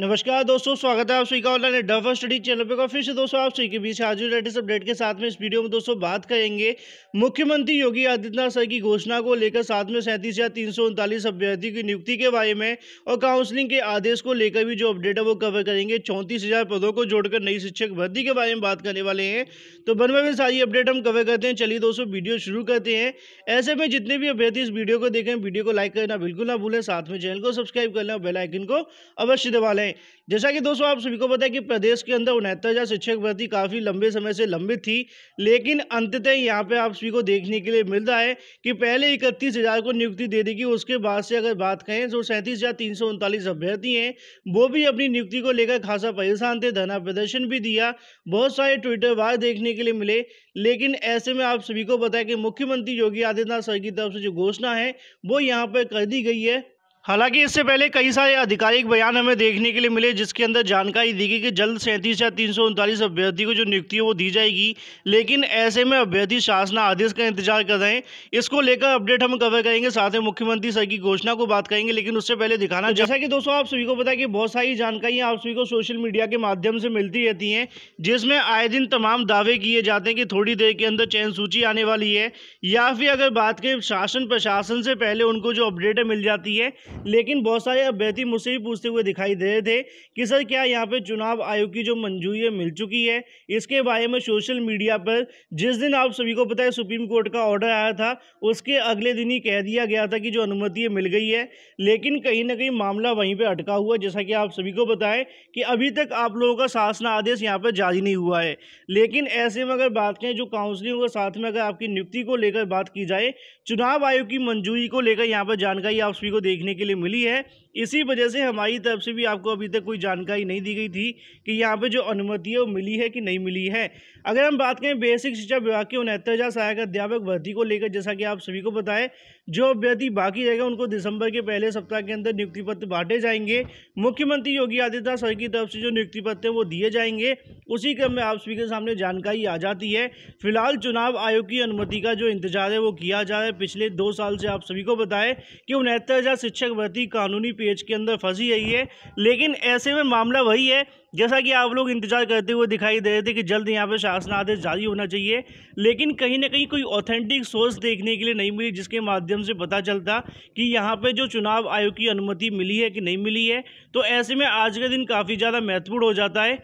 नमस्कार दोस्तों स्वागत है आप सभी का ऑनलाइन डफर स्टडी चैनल पे फिर से दोस्तों आप सभी के बीच आज लेटेस्ट अपडेट के साथ में इस वीडियो में दोस्तों बात करेंगे मुख्यमंत्री योगी आदित्यनाथ सर की घोषणा को लेकर साथ में सैंतीस हजार तीन सौ अभ्यर्थियों की नियुक्ति के बारे में और काउंसलिंग के आदेश को लेकर भी जो अपडेट है वो कवर करेंगे चौंतीस पदों को जोड़कर नई शिक्षक भर्ती के बारे में बात करने वाले हैं तो बनवा में सारी अपडेट हम कवर करते हैं चलिए दोस्तों वीडियो शुरू करते हैं ऐसे में जितने भी अभ्यर्थी इस वीडियो को देखें वीडियो को लाइक करना बिल्कुल ना भूलें साथ में चैनल को सब्सक्राइब कर लें बेलाइकन को अवश्य दबा लें है जैसा कि दोस्तों आप सभी को पता है कि प्रदेश के अंदर उनहत्तर हज़ार शिक्षक भर्ती काफ़ी लंबे समय से लंबित थी लेकिन अंततः यहाँ पे आप सभी को देखने के लिए मिल रहा है कि पहले इकतीस हज़ार को नियुक्ति दे देगी उसके बाद से अगर बात करें तो सैंतीस हज़ार तीन सौ उनतालीस अभ्यर्थी हैं वो भी अपनी नियुक्ति को लेकर खासा परेशान थे धरना प्रदर्शन भी दिया बहुत सारे ट्विटर वार देखने के लिए मिले लेकिन ऐसे में आप सभी को बताया कि मुख्यमंत्री योगी आदित्यनाथ सर की तरफ से जो घोषणा है वो यहाँ पर कर दी गई है हालांकि इससे पहले कई सारे आधिकारिक बयान हमें देखने के लिए मिले जिसके अंदर जानकारी दी गई कि जल्द सैंतीस या तीन सौ उनतालीस अभ्यर्थी को जो नियुक्ति है वो दी जाएगी लेकिन ऐसे में अभ्यर्थी शासना आदेश का इंतजार कर रहे हैं इसको लेकर अपडेट हम कवर करेंगे साथ ही मुख्यमंत्री सर की घोषणा को बात करेंगे लेकिन उससे पहले दिखाना तो जैसा कि दोस्तों आप सभी को पता है कि बहुत सारी जानकारियाँ आप सभी को सोशल मीडिया के माध्यम से मिलती रहती हैं जिसमें आए दिन तमाम दावे किए जाते हैं कि थोड़ी देर के अंदर चयन सूची आने वाली है या फिर अगर बात करें शासन प्रशासन से पहले उनको जो अपडेटें मिल जाती है लेकिन बहुत सारे अभ्यर्थी मुझसे भी पूछते हुए दिखाई दे रहे थे कि सर क्या यहाँ पे चुनाव आयोग की जो मंजूरी है मिल चुकी है इसके बारे में सोशल मीडिया पर जिस दिन आप सभी को पता है सुप्रीम कोर्ट का ऑर्डर आया था उसके अगले दिन ही कह दिया गया था कि जो अनुमति मिल गई है लेकिन कहीं ना कहीं मामला वहीं पर अटका हुआ जैसा कि आप सभी को बताएं कि अभी तक आप लोगों का शासना आदेश यहाँ पर जारी नहीं हुआ है लेकिन ऐसे में अगर बात करें जो काउंसलिंग और साथ में अगर आपकी नियुक्ति को लेकर बात की जाए चुनाव आयोग की मंजूरी को लेकर यहाँ पर जानकारी आप सभी को देखने के लिए मिली है इसी वजह से हमारी तरफ से भी आपको अभी तक कोई जानकारी नहीं दी गई थी कि यहाँ पे जो अनुमति है वो मिली है कि नहीं मिली है अगर हम बात करें बेसिक शिक्षा विभाग के उनहत्तर हज़ार सहायक अध्यापक भर्ती को लेकर जैसा कि आप सभी को बताएं जो अभ्यर्थी बाकी रहेगा उनको दिसंबर के पहले सप्ताह के अंदर नियुक्ति पत्र बांटे जाएंगे मुख्यमंत्री योगी आदित्यनाथ सर की तरफ से जो नियुक्ति पत्र वो दिए जाएंगे उसी क्रम में आप सभी के सामने जानकारी आ जाती है फिलहाल चुनाव आयोग की अनुमति का जो इंतजार है वो किया जा रहा है पिछले दो साल से आप सभी को बताएं कि उनहत्तर शिक्षक भर्ती कानूनी पेज के अंदर फंसी है ये लेकिन ऐसे में मामला वही है जैसा कि आप लोग इंतजार करते हुए दिखाई दे रहे थे कि जल्द यहाँ पे शासन आदेश जारी होना चाहिए लेकिन कहीं ना कहीं कोई ऑथेंटिक सोर्स देखने के लिए नहीं मिली जिसके माध्यम से पता चलता कि यहाँ पे जो चुनाव आयोग की अनुमति मिली है कि नहीं मिली है तो ऐसे में आज का दिन काफ़ी ज़्यादा महत्वपूर्ण हो जाता है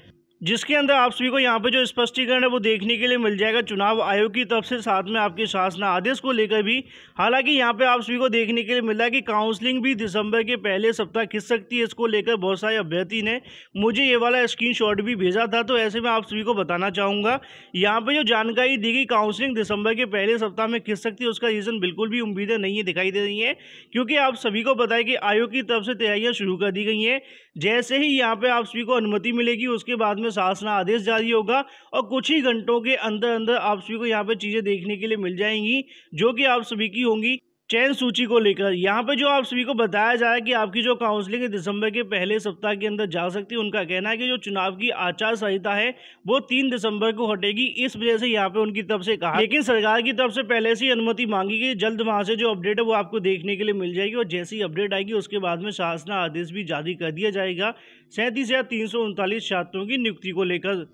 जिसके अंदर आप सभी को यहाँ पे जो स्पष्टीकरण है वो देखने के लिए मिल जाएगा चुनाव आयोग की तरफ से साथ में आपके शासना आदेश को लेकर भी हालांकि यहाँ पे आप सभी को देखने के लिए मिला कि काउंसलिंग भी दिसंबर के पहले सप्ताह खिस सकती है इसको लेकर बहुत सारे अभ्यर्थी ने मुझे ये वाला स्क्रीनशॉट भी भेजा था तो ऐसे में आप सभी को बताना चाहूँगा यहाँ पर जो जानकारी दी गई काउंसलिंग दिसंबर के पहले सप्ताह में खिस सकती है उसका रीज़न बिल्कुल भी उम्मीदें नहीं है दिखाई दे रही है क्योंकि आप सभी को बताया कि आयोग की तरफ से तैयारियाँ शुरू कर दी गई हैं जैसे ही यहाँ पर आप सभी को अनुमति मिलेगी उसके बाद में शासना आदेश जारी होगा और कुछ ही घंटों के अंदर अंदर आप सभी को यहाँ पर चीज़ें देखने के लिए मिल जाएंगी जो कि आप सभी की होंगी चयन सूची को लेकर यहाँ पे जो आप सभी को बताया जाए कि आपकी जो काउंसलिंग दिसंबर के पहले सप्ताह के अंदर जा सकती है उनका कहना है कि जो चुनाव की आचार संहिता है वो तीन दिसंबर को हटेगी इस वजह से यहाँ पे उनकी तरफ से कहा लेकिन सरकार की तरफ से पहले से ही अनुमति मांगी गई जल्द वहाँ से जो अपडेट है वो आपको देखने के लिए मिल जाएगी और जैसी अपडेट आएगी उसके बाद में शासना आदेश भी जारी कर दिया जाएगा सैंतीस हजार तीन सौ उनतालीस छात्रों की नियुक्ति को लेकर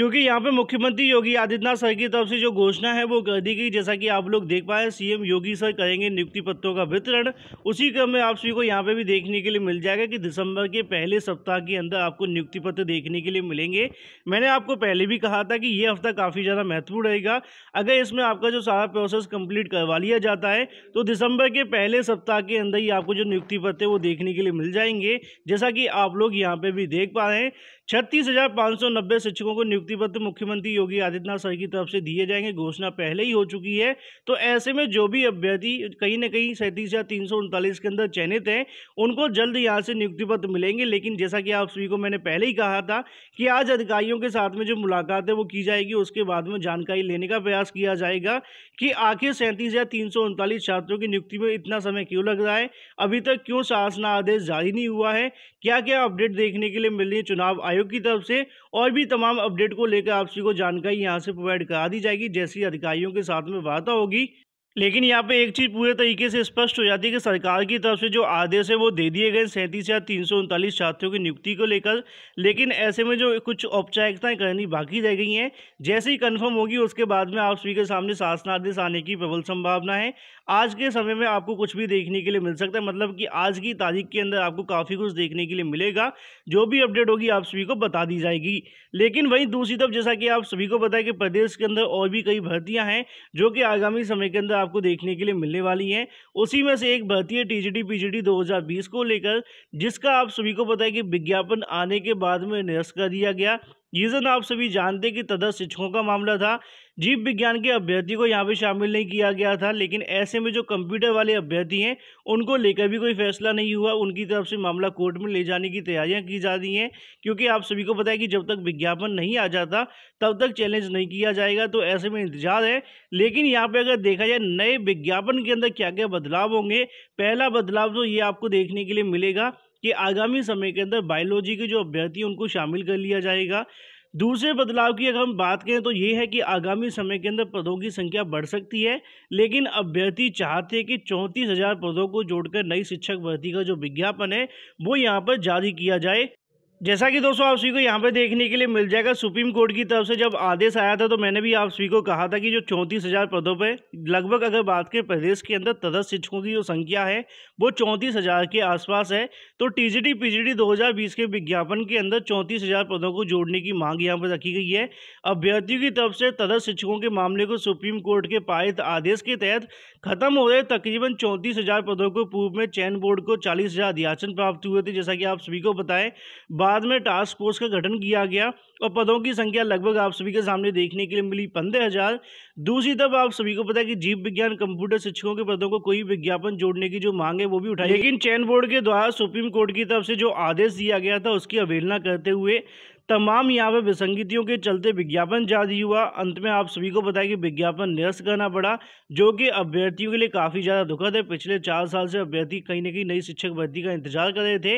क्योंकि यहाँ पे मुख्यमंत्री योगी आदित्यनाथ सर की तरफ से जो घोषणा है वो कर दी गई जैसा कि आप लोग देख पाए सीएम योगी सर करेंगे नियुक्ति पत्रों का वितरण उसी क्रम में आप सभी को यहाँ पे भी देखने के लिए मिल जाएगा कि दिसंबर के पहले सप्ताह के अंदर आपको नियुक्ति पत्र देखने के लिए मिलेंगे मैंने आपको पहले भी कहा था कि ये हफ्ता काफ़ी ज़्यादा महत्वपूर्ण रहेगा अगर इसमें आपका जो सारा प्रोसेस कम्प्लीट करवा लिया जाता है तो दिसंबर के पहले सप्ताह के अंदर ही आपको जो नियुक्ति पत्र वो देखने के लिए मिल जाएंगे जैसा कि आप लोग यहाँ पर भी देख पा रहे हैं छत्तीस शिक्षकों को नियुक्ति प्रतिबद्ध मुख्यमंत्री योगी आदित्यनाथ सर की तरफ से दिए जाएंगे घोषणा पहले ही हो चुकी है तो ऐसे में जो भी अभ्यर्थी कहीं ना कहीं सैंतीस या तीन के अंदर चयनित हैं उनको जल्द यहाँ से नियुक्ति पत्र मिलेंगे लेकिन जैसा कि आप सभी को मैंने पहले ही कहा था कि आज अधिकारियों के साथ में जो मुलाकात है वो की जाएगी उसके बाद में जानकारी लेने का प्रयास किया जाएगा कि आखिर सैंतीस या तीन छात्रों की नियुक्ति में इतना समय क्यों लग रहा है अभी तक क्यों शासना आदेश जारी नहीं हुआ है क्या क्या अपडेट देखने के लिए मिल रही है चुनाव आयोग की तरफ से और भी तमाम अपडेट अपडेट को लेकर आप सभी को जानकारी यहाँ से प्रोवाइड करा दी जाएगी जैसी अधिकारियों के साथ में वार्ता होगी लेकिन यहाँ पे एक चीज़ पूरे तरीके से स्पष्ट हो जाती है कि सरकार की तरफ से जो आदेश है वो दे दिए गए सैंतीस हज़ार तीन सौ उनतालीस छात्रों की नियुक्ति को लेकर लेकिन ऐसे में जो कुछ औपचारिकताएं करनी बाकी रह गई हैं जैसे ही कंफर्म होगी उसके बाद में आप सभी के सामने शासनादेश आने की प्रबल संभावना है आज के समय में आपको कुछ भी देखने के लिए मिल सकता है मतलब कि आज की तारीख के अंदर आपको काफ़ी कुछ देखने के लिए मिलेगा जो भी अपडेट होगी आप सभी को बता दी जाएगी लेकिन वहीं दूसरी तरफ जैसा कि आप सभी को बताया कि प्रदेश के अंदर और भी कई भर्तियाँ हैं जो कि आगामी समय के अंदर आपको देखने के लिए मिलने वाली हैं उसी में से एक भर्ती है टी जी को लेकर जिसका आप सभी को पता कि विज्ञापन आने के बाद में निरस्त कर दिया गया ये सर आप सभी जानते कि तदर्थ शिक्षकों का मामला था जीव विज्ञान के अभ्यर्थी को यहाँ पे शामिल नहीं किया गया था लेकिन ऐसे में जो कंप्यूटर वाले अभ्यर्थी हैं उनको लेकर भी कोई फैसला नहीं हुआ उनकी तरफ से मामला कोर्ट में ले जाने की तैयारियां की जा रही हैं क्योंकि आप सभी को पता है कि जब तक विज्ञापन नहीं आ जाता तब तक चैलेंज नहीं किया जाएगा तो ऐसे में इंतजार है लेकिन यहाँ पर अगर देखा जाए नए विज्ञापन के अंदर क्या क्या बदलाव होंगे पहला बदलाव तो ये आपको देखने के लिए मिलेगा कि आगामी समय के अंदर बायोलॉजी के जो अभ्यर्थी उनको शामिल कर लिया जाएगा दूसरे बदलाव की अगर हम बात करें तो ये है कि आगामी समय के अंदर पदों की संख्या बढ़ सकती है लेकिन अभ्यर्थी चाहते हैं कि चौंतीस हजार पदों को जोड़कर नई शिक्षक भर्ती का जो विज्ञापन है वो यहाँ पर जारी किया जाए जैसा कि दोस्तों आप सभी को यहाँ पे देखने के लिए मिल जाएगा सुप्रीम कोर्ट की तरफ से जब आदेश आया था तो मैंने भी आप सभी को कहा था कि जो चौंतीस हज़ार पदों पे लगभग अगर बात करें प्रदेश के अंदर तदस्थ शिक्षकों की जो संख्या है वो चौंतीस हज़ार के आसपास है तो टीजीटी पीजीटी 2020 के विज्ञापन के अंदर चौंतीस हज़ार पदों को जोड़ने की मांग यहाँ पर रखी गई है अभ्यर्थियों की तरफ से तदस्थ शिक्षकों के मामले को सुप्रीम कोर्ट के पारित आदेश के तहत खत्म हो रहे तकरीबन चौंतीस पदों को पूर्व में चयन बोर्ड को चालीस हज़ार प्राप्त हुए थे जैसा कि आप सभी को बताएं बाद में टास्क फोर्स का गठन किया गया और पदों की संख्या लगभग आप सभी के सामने देखने के लिए मिली पंद्रह हज़ार दूसरी तरफ आप सभी को पता है कि जीव विज्ञान कंप्यूटर शिक्षकों के पदों को कोई विज्ञापन जोड़ने की जो मांग है वो भी उठाई लेकिन चयन बोर्ड के द्वारा सुप्रीम कोर्ट की तरफ से जो आदेश दिया गया था उसकी अवहेलना करते हुए तमाम यहाँ पर विसंगतियों के चलते विज्ञापन जारी हुआ अंत में आप सभी को बताया कि विज्ञापन निरस्त करना पड़ा जो कि अभ्यर्थियों के लिए काफ़ी ज़्यादा दुखद है पिछले चार साल से अभ्यर्थी कहीं ना कहीं नई शिक्षक भर्ती का इंतजार कर रहे थे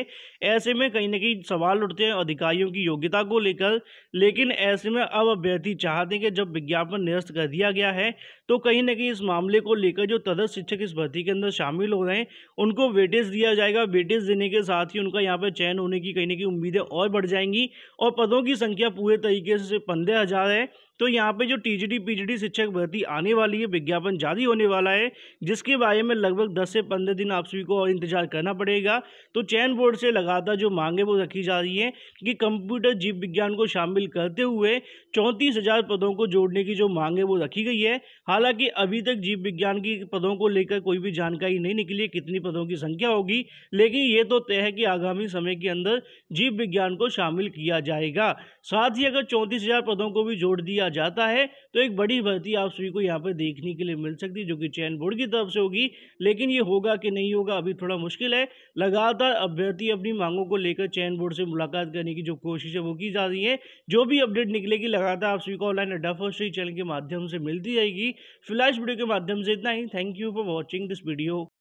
ऐसे में कहीं ना कहीं सवाल उठते हैं अधिकारियों की योग्यता को लेकर लेकिन ऐसे में अब अभ्यर्थी चाहते हैं कि जब विज्ञापन निरस्त कर दिया गया है तो कहीं ना कहीं इस मामले को लेकर जो तदस्थ शिक्षक इस भर्ती के अंदर शामिल हो रहे हैं उनको वेटेज दिया जाएगा वेटेज देने के साथ ही उनका यहाँ पर चयन होने की कहीं ना कहीं उम्मीदें और बढ़ जाएंगी और पदों की संख्या पूरे तरीके से पंद्रह हज़ार है तो यहाँ पे जो टीजीडी पीजीडी शिक्षक भर्ती आने वाली है विज्ञापन जारी होने वाला है जिसके बारे में लगभग 10 से 15 दिन आप सभी को और इंतजार करना पड़ेगा तो चयन बोर्ड से लगातार जो मांगे वो रखी जा रही हैं कि कंप्यूटर जीव विज्ञान को शामिल करते हुए चौंतीस पदों को जोड़ने की जो मांगे वो रखी गई है हालांकि अभी तक जीव विज्ञान की पदों को लेकर कोई भी जानकारी नहीं निकली है कितनी पदों की संख्या होगी लेकिन ये तो तय है कि आगामी समय के अंदर जीव विज्ञान को शामिल किया जाएगा साथ ही अगर चौंतीस पदों को भी जोड़ दिया किया जाता है तो एक बड़ी भर्ती आप सभी को यहाँ पर देखने के लिए मिल सकती है जो कि चयन बोर्ड की तरफ से होगी लेकिन ये होगा कि नहीं होगा अभी थोड़ा मुश्किल है लगातार अभ्यर्थी अपनी मांगों को लेकर चयन बोर्ड से मुलाकात करने की जो कोशिश है वो की जा रही है जो भी अपडेट निकलेगी लगातार आप सभी को ऑनलाइन अड्डा फर्स्ट चैनल के माध्यम से मिलती जाएगी फिलहाल वीडियो के माध्यम से इतना ही thank you for watching this video